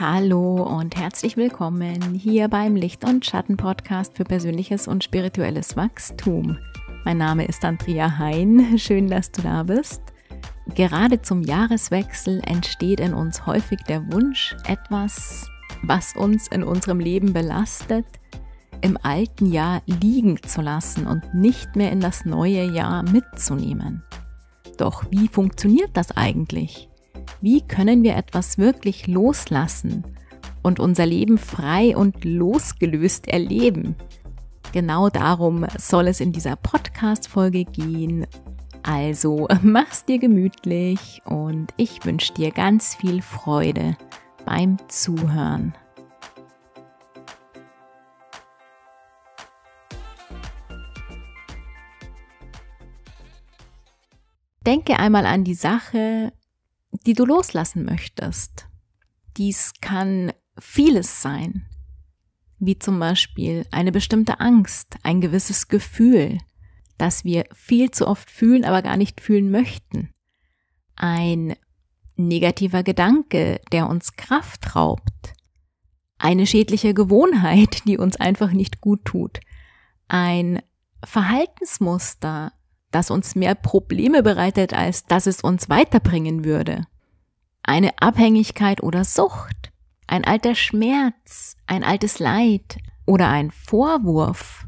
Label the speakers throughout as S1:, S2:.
S1: Hallo und herzlich willkommen hier beim Licht- und Schatten-Podcast für persönliches und spirituelles Wachstum. Mein Name ist Andrea Hein, schön, dass du da bist. Gerade zum Jahreswechsel entsteht in uns häufig der Wunsch, etwas, was uns in unserem Leben belastet, im alten Jahr liegen zu lassen und nicht mehr in das neue Jahr mitzunehmen. Doch wie funktioniert das eigentlich? Wie können wir etwas wirklich loslassen und unser Leben frei und losgelöst erleben? Genau darum soll es in dieser Podcast-Folge gehen. Also mach's dir gemütlich und ich wünsche dir ganz viel Freude beim Zuhören. Denke einmal an die Sache, die du loslassen möchtest. Dies kann vieles sein, wie zum Beispiel eine bestimmte Angst, ein gewisses Gefühl, das wir viel zu oft fühlen, aber gar nicht fühlen möchten. Ein negativer Gedanke, der uns Kraft raubt. Eine schädliche Gewohnheit, die uns einfach nicht gut tut. Ein Verhaltensmuster, das uns mehr Probleme bereitet, als dass es uns weiterbringen würde. Eine Abhängigkeit oder Sucht, ein alter Schmerz, ein altes Leid oder ein Vorwurf,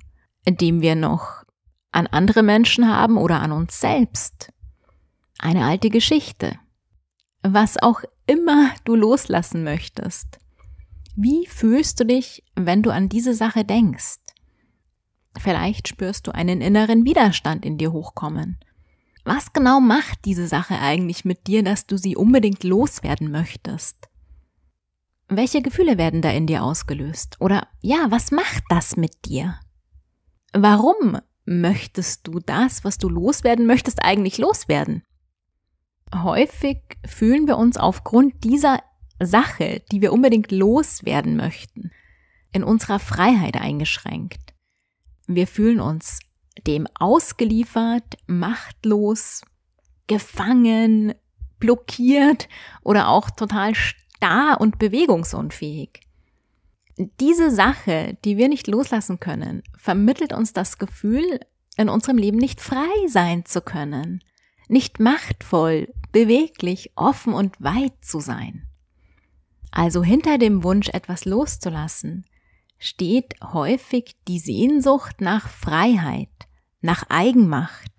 S1: den wir noch an andere Menschen haben oder an uns selbst. Eine alte Geschichte. Was auch immer du loslassen möchtest. Wie fühlst du dich, wenn du an diese Sache denkst? Vielleicht spürst du einen inneren Widerstand in dir hochkommen. Was genau macht diese Sache eigentlich mit dir, dass du sie unbedingt loswerden möchtest? Welche Gefühle werden da in dir ausgelöst? Oder ja, was macht das mit dir? Warum möchtest du das, was du loswerden möchtest, eigentlich loswerden? Häufig fühlen wir uns aufgrund dieser Sache, die wir unbedingt loswerden möchten, in unserer Freiheit eingeschränkt. Wir fühlen uns dem ausgeliefert, machtlos, gefangen, blockiert oder auch total starr und bewegungsunfähig. Diese Sache, die wir nicht loslassen können, vermittelt uns das Gefühl, in unserem Leben nicht frei sein zu können, nicht machtvoll, beweglich, offen und weit zu sein. Also hinter dem Wunsch, etwas loszulassen, steht häufig die Sehnsucht nach Freiheit, nach Eigenmacht,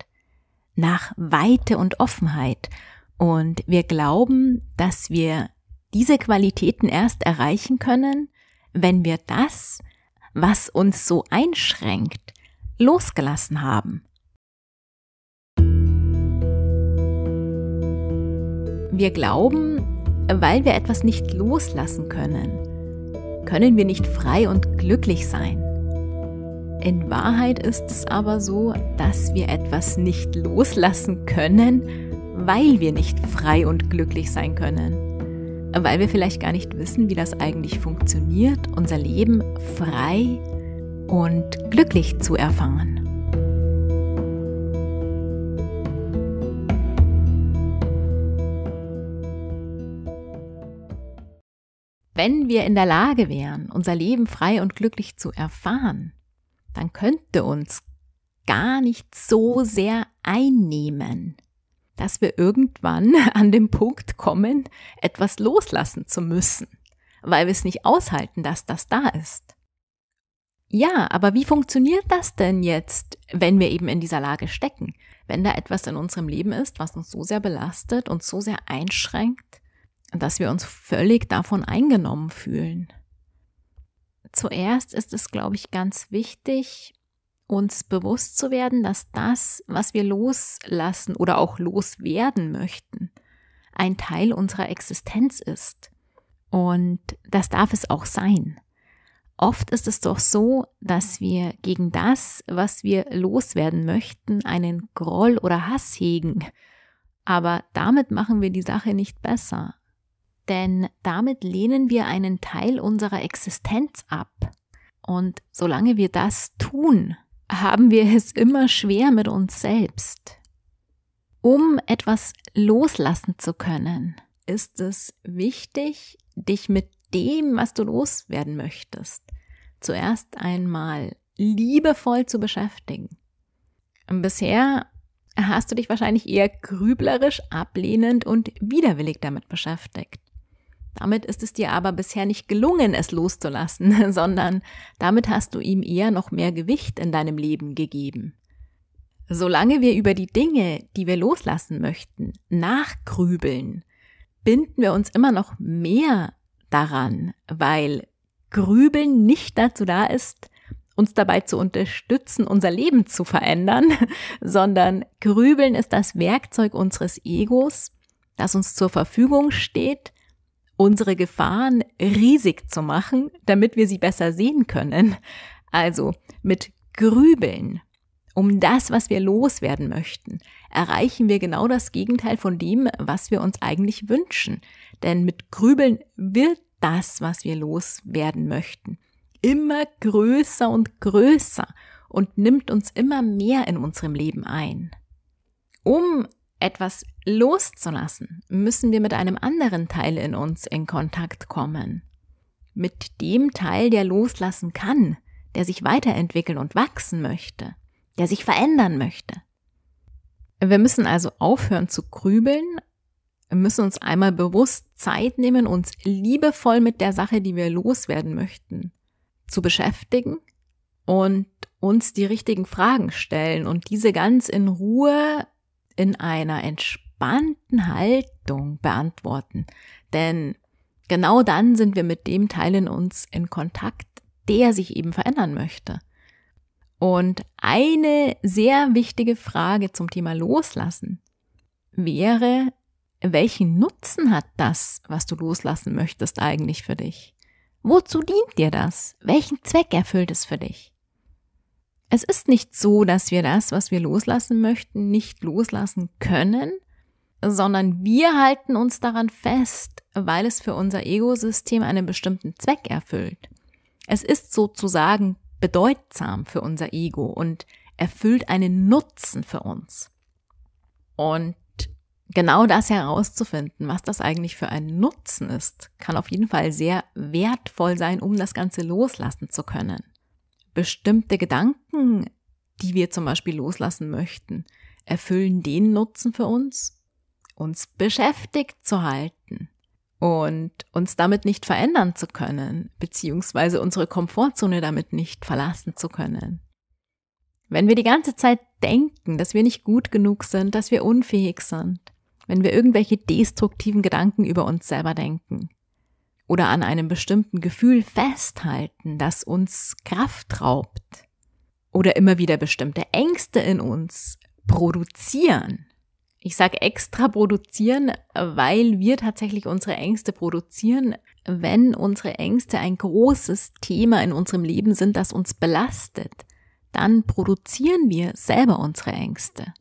S1: nach Weite und Offenheit. Und wir glauben, dass wir diese Qualitäten erst erreichen können, wenn wir das, was uns so einschränkt, losgelassen haben. Wir glauben, weil wir etwas nicht loslassen können, können wir nicht frei und glücklich sein. In Wahrheit ist es aber so, dass wir etwas nicht loslassen können, weil wir nicht frei und glücklich sein können. Weil wir vielleicht gar nicht wissen, wie das eigentlich funktioniert, unser Leben frei und glücklich zu erfahren. Wenn wir in der Lage wären, unser Leben frei und glücklich zu erfahren, dann könnte uns gar nicht so sehr einnehmen, dass wir irgendwann an den Punkt kommen, etwas loslassen zu müssen, weil wir es nicht aushalten, dass das da ist. Ja, aber wie funktioniert das denn jetzt, wenn wir eben in dieser Lage stecken? Wenn da etwas in unserem Leben ist, was uns so sehr belastet und so sehr einschränkt, dass wir uns völlig davon eingenommen fühlen. Zuerst ist es, glaube ich, ganz wichtig, uns bewusst zu werden, dass das, was wir loslassen oder auch loswerden möchten, ein Teil unserer Existenz ist. Und das darf es auch sein. Oft ist es doch so, dass wir gegen das, was wir loswerden möchten, einen Groll oder Hass hegen. Aber damit machen wir die Sache nicht besser denn damit lehnen wir einen Teil unserer Existenz ab. Und solange wir das tun, haben wir es immer schwer mit uns selbst. Um etwas loslassen zu können, ist es wichtig, dich mit dem, was du loswerden möchtest, zuerst einmal liebevoll zu beschäftigen. Bisher hast du dich wahrscheinlich eher grüblerisch, ablehnend und widerwillig damit beschäftigt. Damit ist es dir aber bisher nicht gelungen, es loszulassen, sondern damit hast du ihm eher noch mehr Gewicht in deinem Leben gegeben. Solange wir über die Dinge, die wir loslassen möchten, nachgrübeln, binden wir uns immer noch mehr daran, weil Grübeln nicht dazu da ist, uns dabei zu unterstützen, unser Leben zu verändern, sondern Grübeln ist das Werkzeug unseres Egos, das uns zur Verfügung steht, unsere Gefahren riesig zu machen, damit wir sie besser sehen können. Also mit Grübeln um das, was wir loswerden möchten, erreichen wir genau das Gegenteil von dem, was wir uns eigentlich wünschen. Denn mit Grübeln wird das, was wir loswerden möchten, immer größer und größer und nimmt uns immer mehr in unserem Leben ein. Um etwas loszulassen, müssen wir mit einem anderen Teil in uns in Kontakt kommen. Mit dem Teil, der loslassen kann, der sich weiterentwickeln und wachsen möchte, der sich verändern möchte. Wir müssen also aufhören zu grübeln, müssen uns einmal bewusst Zeit nehmen, uns liebevoll mit der Sache, die wir loswerden möchten, zu beschäftigen und uns die richtigen Fragen stellen und diese ganz in Ruhe in einer entspannten Haltung beantworten. Denn genau dann sind wir mit dem Teil in uns in Kontakt, der sich eben verändern möchte. Und eine sehr wichtige Frage zum Thema Loslassen wäre, welchen Nutzen hat das, was du loslassen möchtest, eigentlich für dich? Wozu dient dir das? Welchen Zweck erfüllt es für dich? Es ist nicht so, dass wir das, was wir loslassen möchten, nicht loslassen können, sondern wir halten uns daran fest, weil es für unser Ego-System einen bestimmten Zweck erfüllt. Es ist sozusagen bedeutsam für unser Ego und erfüllt einen Nutzen für uns. Und genau das herauszufinden, was das eigentlich für ein Nutzen ist, kann auf jeden Fall sehr wertvoll sein, um das Ganze loslassen zu können bestimmte Gedanken, die wir zum Beispiel loslassen möchten, erfüllen den Nutzen für uns, uns beschäftigt zu halten und uns damit nicht verändern zu können, beziehungsweise unsere Komfortzone damit nicht verlassen zu können. Wenn wir die ganze Zeit denken, dass wir nicht gut genug sind, dass wir unfähig sind, wenn wir irgendwelche destruktiven Gedanken über uns selber denken, oder an einem bestimmten Gefühl festhalten, das uns Kraft raubt oder immer wieder bestimmte Ängste in uns produzieren. Ich sage extra produzieren, weil wir tatsächlich unsere Ängste produzieren, wenn unsere Ängste ein großes Thema in unserem Leben sind, das uns belastet. Dann produzieren wir selber unsere Ängste.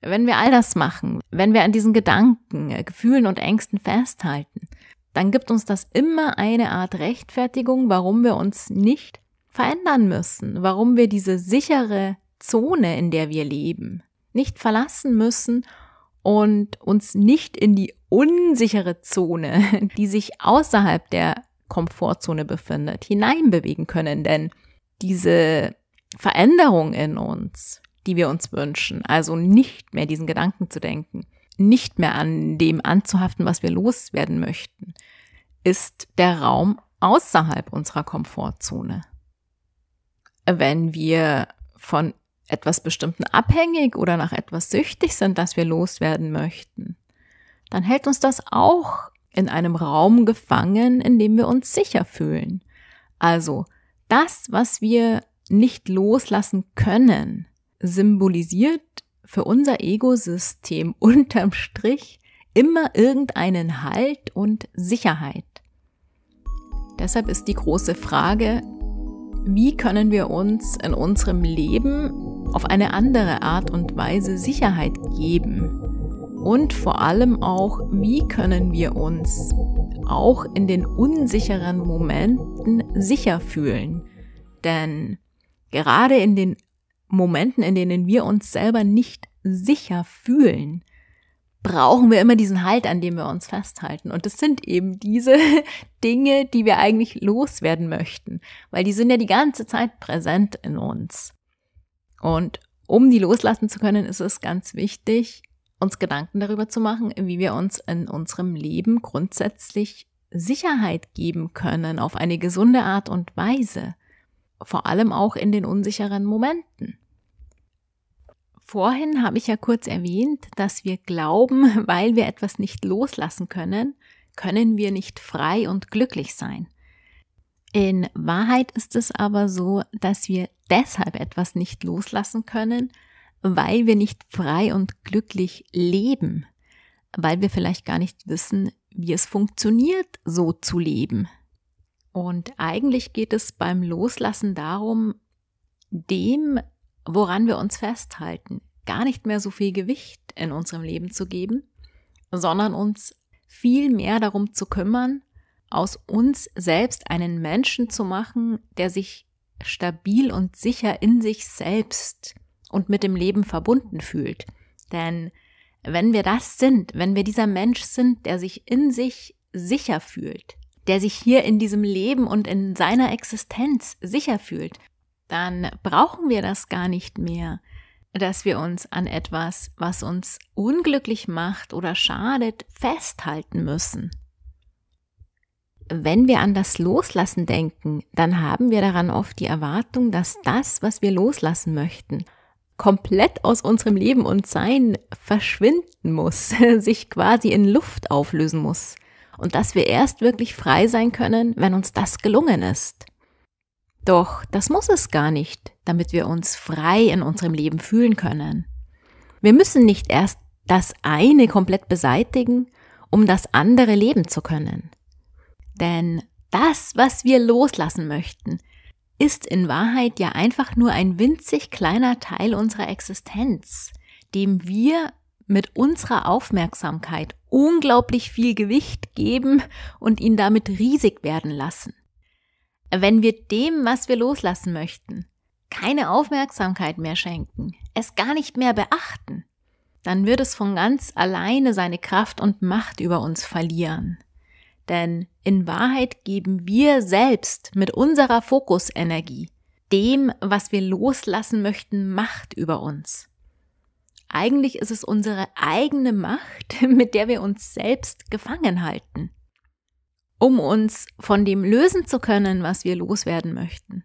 S1: Wenn wir all das machen, wenn wir an diesen Gedanken, Gefühlen und Ängsten festhalten, dann gibt uns das immer eine Art Rechtfertigung, warum wir uns nicht verändern müssen, warum wir diese sichere Zone, in der wir leben, nicht verlassen müssen und uns nicht in die unsichere Zone, die sich außerhalb der Komfortzone befindet, hineinbewegen können. Denn diese Veränderung in uns, die wir uns wünschen, also nicht mehr diesen Gedanken zu denken, nicht mehr an dem anzuhaften, was wir loswerden möchten, ist der Raum außerhalb unserer Komfortzone. Wenn wir von etwas Bestimmten abhängig oder nach etwas süchtig sind, das wir loswerden möchten, dann hält uns das auch in einem Raum gefangen, in dem wir uns sicher fühlen. Also das, was wir nicht loslassen können, symbolisiert für unser Ego-System unterm Strich immer irgendeinen Halt und Sicherheit. Deshalb ist die große Frage, wie können wir uns in unserem Leben auf eine andere Art und Weise Sicherheit geben? Und vor allem auch, wie können wir uns auch in den unsicheren Momenten sicher fühlen? Denn gerade in den Momenten, in denen wir uns selber nicht sicher fühlen, brauchen wir immer diesen Halt, an dem wir uns festhalten. Und das sind eben diese Dinge, die wir eigentlich loswerden möchten, weil die sind ja die ganze Zeit präsent in uns. Und um die loslassen zu können, ist es ganz wichtig, uns Gedanken darüber zu machen, wie wir uns in unserem Leben grundsätzlich Sicherheit geben können auf eine gesunde Art und Weise. Vor allem auch in den unsicheren Momenten. Vorhin habe ich ja kurz erwähnt, dass wir glauben, weil wir etwas nicht loslassen können, können wir nicht frei und glücklich sein. In Wahrheit ist es aber so, dass wir deshalb etwas nicht loslassen können, weil wir nicht frei und glücklich leben, weil wir vielleicht gar nicht wissen, wie es funktioniert, so zu leben. Und eigentlich geht es beim Loslassen darum, dem, woran wir uns festhalten, gar nicht mehr so viel Gewicht in unserem Leben zu geben, sondern uns viel mehr darum zu kümmern, aus uns selbst einen Menschen zu machen, der sich stabil und sicher in sich selbst und mit dem Leben verbunden fühlt. Denn wenn wir das sind, wenn wir dieser Mensch sind, der sich in sich sicher fühlt, der sich hier in diesem Leben und in seiner Existenz sicher fühlt, dann brauchen wir das gar nicht mehr, dass wir uns an etwas, was uns unglücklich macht oder schadet, festhalten müssen. Wenn wir an das Loslassen denken, dann haben wir daran oft die Erwartung, dass das, was wir loslassen möchten, komplett aus unserem Leben und Sein verschwinden muss, sich quasi in Luft auflösen muss. Und dass wir erst wirklich frei sein können, wenn uns das gelungen ist. Doch das muss es gar nicht, damit wir uns frei in unserem Leben fühlen können. Wir müssen nicht erst das eine komplett beseitigen, um das andere leben zu können. Denn das, was wir loslassen möchten, ist in Wahrheit ja einfach nur ein winzig kleiner Teil unserer Existenz, dem wir mit unserer Aufmerksamkeit unglaublich viel Gewicht geben und ihn damit riesig werden lassen wenn wir dem, was wir loslassen möchten, keine Aufmerksamkeit mehr schenken, es gar nicht mehr beachten, dann wird es von ganz alleine seine Kraft und Macht über uns verlieren. Denn in Wahrheit geben wir selbst mit unserer Fokusenergie dem, was wir loslassen möchten, Macht über uns. Eigentlich ist es unsere eigene Macht, mit der wir uns selbst gefangen halten um uns von dem lösen zu können, was wir loswerden möchten,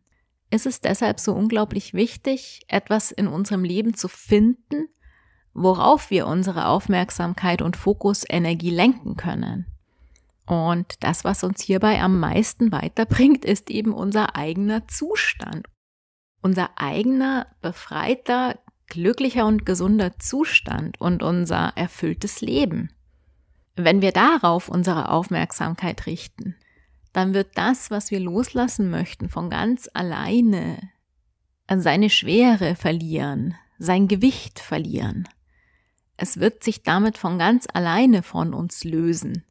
S1: ist es deshalb so unglaublich wichtig, etwas in unserem Leben zu finden, worauf wir unsere Aufmerksamkeit und Fokus Energie lenken können. Und das, was uns hierbei am meisten weiterbringt, ist eben unser eigener Zustand. Unser eigener, befreiter, glücklicher und gesunder Zustand und unser erfülltes Leben. Wenn wir darauf unsere Aufmerksamkeit richten, dann wird das, was wir loslassen möchten, von ganz alleine seine Schwere verlieren, sein Gewicht verlieren. Es wird sich damit von ganz alleine von uns lösen.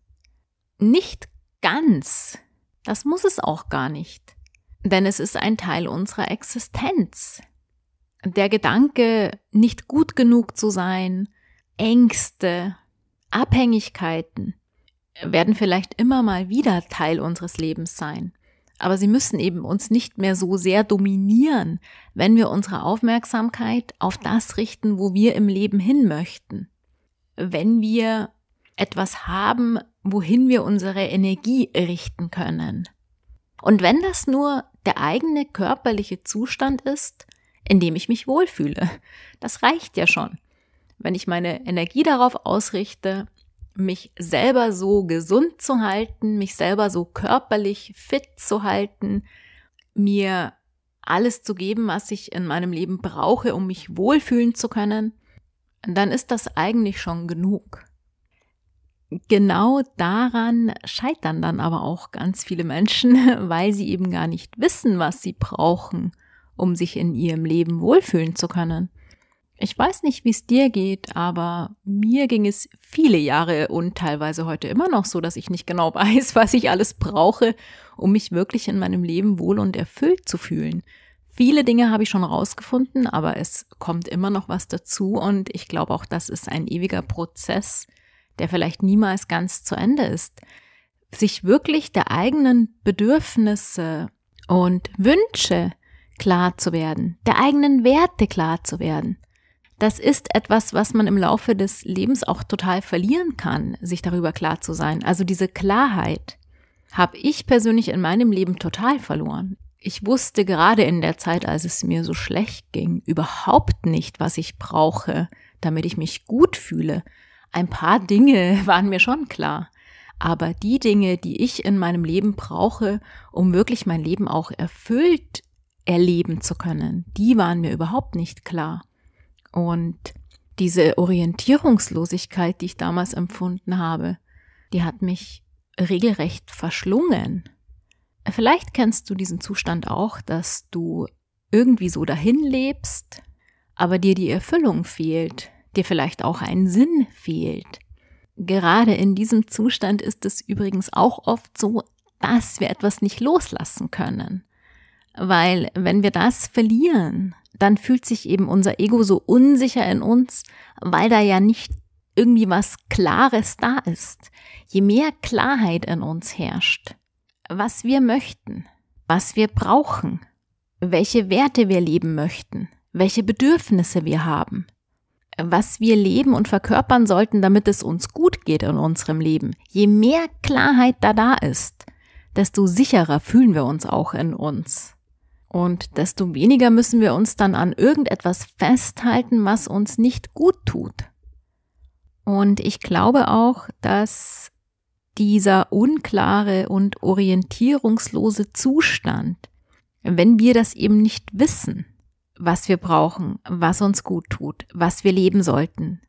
S1: Nicht ganz, das muss es auch gar nicht, denn es ist ein Teil unserer Existenz. Der Gedanke, nicht gut genug zu sein, Ängste, Abhängigkeiten werden vielleicht immer mal wieder Teil unseres Lebens sein. Aber sie müssen eben uns nicht mehr so sehr dominieren, wenn wir unsere Aufmerksamkeit auf das richten, wo wir im Leben hin möchten. Wenn wir etwas haben, wohin wir unsere Energie richten können. Und wenn das nur der eigene körperliche Zustand ist, in dem ich mich wohlfühle, das reicht ja schon wenn ich meine Energie darauf ausrichte, mich selber so gesund zu halten, mich selber so körperlich fit zu halten, mir alles zu geben, was ich in meinem Leben brauche, um mich wohlfühlen zu können, dann ist das eigentlich schon genug. Genau daran scheitern dann aber auch ganz viele Menschen, weil sie eben gar nicht wissen, was sie brauchen, um sich in ihrem Leben wohlfühlen zu können. Ich weiß nicht, wie es dir geht, aber mir ging es viele Jahre und teilweise heute immer noch so, dass ich nicht genau weiß, was ich alles brauche, um mich wirklich in meinem Leben wohl und erfüllt zu fühlen. Viele Dinge habe ich schon rausgefunden, aber es kommt immer noch was dazu und ich glaube auch, das ist ein ewiger Prozess, der vielleicht niemals ganz zu Ende ist. Sich wirklich der eigenen Bedürfnisse und Wünsche klar zu werden, der eigenen Werte klar zu werden, das ist etwas, was man im Laufe des Lebens auch total verlieren kann, sich darüber klar zu sein. Also diese Klarheit habe ich persönlich in meinem Leben total verloren. Ich wusste gerade in der Zeit, als es mir so schlecht ging, überhaupt nicht, was ich brauche, damit ich mich gut fühle. Ein paar Dinge waren mir schon klar. Aber die Dinge, die ich in meinem Leben brauche, um wirklich mein Leben auch erfüllt erleben zu können, die waren mir überhaupt nicht klar. Und diese Orientierungslosigkeit, die ich damals empfunden habe, die hat mich regelrecht verschlungen. Vielleicht kennst du diesen Zustand auch, dass du irgendwie so dahin lebst, aber dir die Erfüllung fehlt, dir vielleicht auch ein Sinn fehlt. Gerade in diesem Zustand ist es übrigens auch oft so, dass wir etwas nicht loslassen können. Weil wenn wir das verlieren, dann fühlt sich eben unser Ego so unsicher in uns, weil da ja nicht irgendwie was Klares da ist. Je mehr Klarheit in uns herrscht, was wir möchten, was wir brauchen, welche Werte wir leben möchten, welche Bedürfnisse wir haben, was wir leben und verkörpern sollten, damit es uns gut geht in unserem Leben. Je mehr Klarheit da da ist, desto sicherer fühlen wir uns auch in uns. Und desto weniger müssen wir uns dann an irgendetwas festhalten, was uns nicht gut tut. Und ich glaube auch, dass dieser unklare und orientierungslose Zustand, wenn wir das eben nicht wissen, was wir brauchen, was uns gut tut, was wir leben sollten,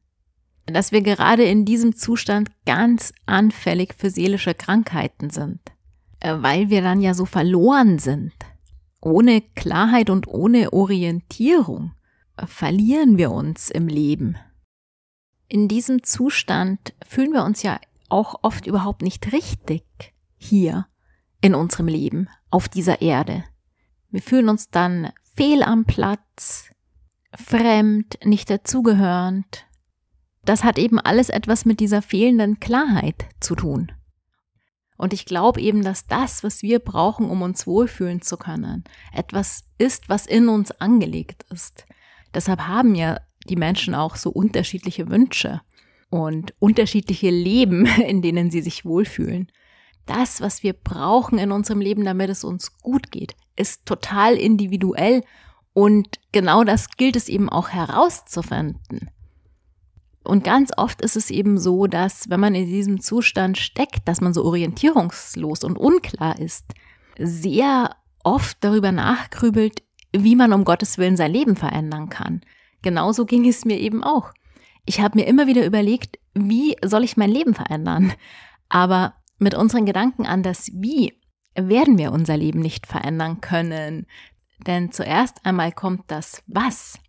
S1: dass wir gerade in diesem Zustand ganz anfällig für seelische Krankheiten sind, äh, weil wir dann ja so verloren sind. Ohne Klarheit und ohne Orientierung verlieren wir uns im Leben. In diesem Zustand fühlen wir uns ja auch oft überhaupt nicht richtig hier in unserem Leben, auf dieser Erde. Wir fühlen uns dann fehl am Platz, fremd, nicht dazugehörend. Das hat eben alles etwas mit dieser fehlenden Klarheit zu tun. Und ich glaube eben, dass das, was wir brauchen, um uns wohlfühlen zu können, etwas ist, was in uns angelegt ist. Deshalb haben ja die Menschen auch so unterschiedliche Wünsche und unterschiedliche Leben, in denen sie sich wohlfühlen. Das, was wir brauchen in unserem Leben, damit es uns gut geht, ist total individuell und genau das gilt es eben auch herauszufinden. Und ganz oft ist es eben so, dass wenn man in diesem Zustand steckt, dass man so orientierungslos und unklar ist, sehr oft darüber nachgrübelt, wie man um Gottes Willen sein Leben verändern kann. Genauso ging es mir eben auch. Ich habe mir immer wieder überlegt, wie soll ich mein Leben verändern? Aber mit unseren Gedanken an das Wie werden wir unser Leben nicht verändern können. Denn zuerst einmal kommt das Was.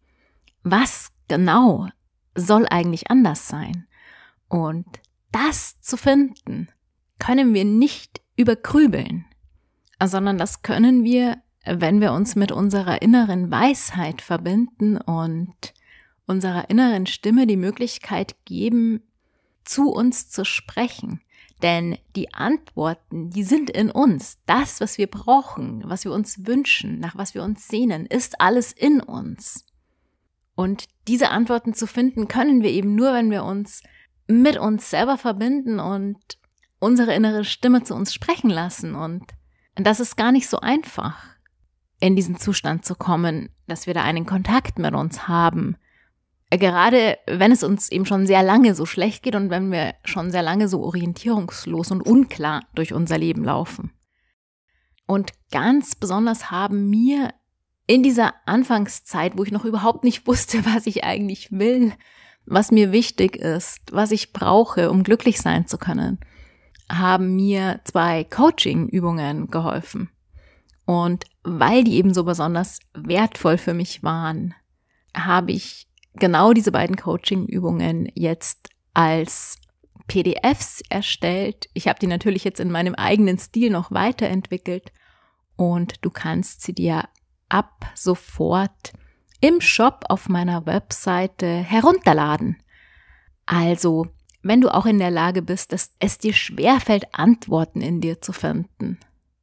S1: Was genau soll eigentlich anders sein. Und das zu finden, können wir nicht überkrübeln, sondern das können wir, wenn wir uns mit unserer inneren Weisheit verbinden und unserer inneren Stimme die Möglichkeit geben, zu uns zu sprechen. Denn die Antworten, die sind in uns. Das, was wir brauchen, was wir uns wünschen, nach was wir uns sehnen, ist alles in uns. Und diese Antworten zu finden können wir eben nur, wenn wir uns mit uns selber verbinden und unsere innere Stimme zu uns sprechen lassen. Und das ist gar nicht so einfach, in diesen Zustand zu kommen, dass wir da einen Kontakt mit uns haben. Gerade wenn es uns eben schon sehr lange so schlecht geht und wenn wir schon sehr lange so orientierungslos und unklar durch unser Leben laufen. Und ganz besonders haben mir in dieser Anfangszeit, wo ich noch überhaupt nicht wusste, was ich eigentlich will, was mir wichtig ist, was ich brauche, um glücklich sein zu können, haben mir zwei Coaching-Übungen geholfen. Und weil die eben so besonders wertvoll für mich waren, habe ich genau diese beiden Coaching-Übungen jetzt als PDFs erstellt. Ich habe die natürlich jetzt in meinem eigenen Stil noch weiterentwickelt und du kannst sie dir ab sofort im Shop auf meiner Webseite herunterladen. Also, wenn du auch in der Lage bist, dass es dir schwerfällt, Antworten in dir zu finden,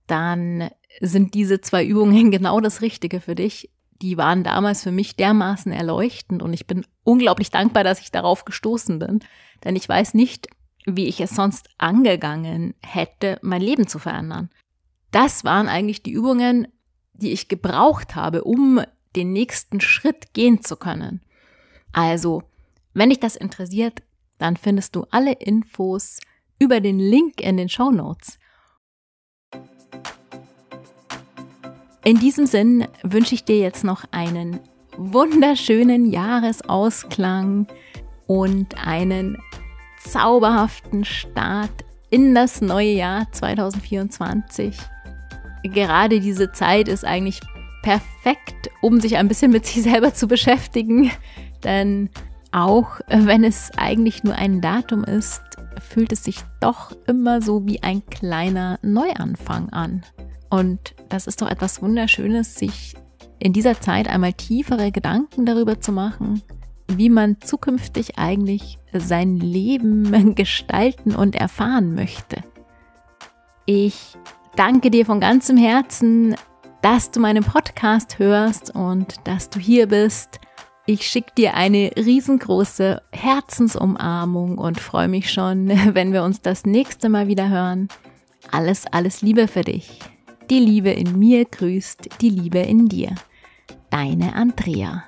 S1: dann sind diese zwei Übungen genau das Richtige für dich. Die waren damals für mich dermaßen erleuchtend und ich bin unglaublich dankbar, dass ich darauf gestoßen bin, denn ich weiß nicht, wie ich es sonst angegangen hätte, mein Leben zu verändern. Das waren eigentlich die Übungen, die ich gebraucht habe, um den nächsten Schritt gehen zu können. Also, wenn dich das interessiert, dann findest du alle Infos über den Link in den Show Notes. In diesem Sinn wünsche ich dir jetzt noch einen wunderschönen Jahresausklang und einen zauberhaften Start in das neue Jahr 2024 gerade diese Zeit ist eigentlich perfekt, um sich ein bisschen mit sich selber zu beschäftigen. Denn auch äh, wenn es eigentlich nur ein Datum ist, fühlt es sich doch immer so wie ein kleiner Neuanfang an. Und das ist doch etwas Wunderschönes, sich in dieser Zeit einmal tiefere Gedanken darüber zu machen, wie man zukünftig eigentlich sein Leben gestalten und erfahren möchte. Ich danke dir von ganzem Herzen, dass du meinen Podcast hörst und dass du hier bist. Ich schicke dir eine riesengroße Herzensumarmung und freue mich schon, wenn wir uns das nächste Mal wieder hören. Alles, alles Liebe für dich. Die Liebe in mir grüßt die Liebe in dir. Deine Andrea.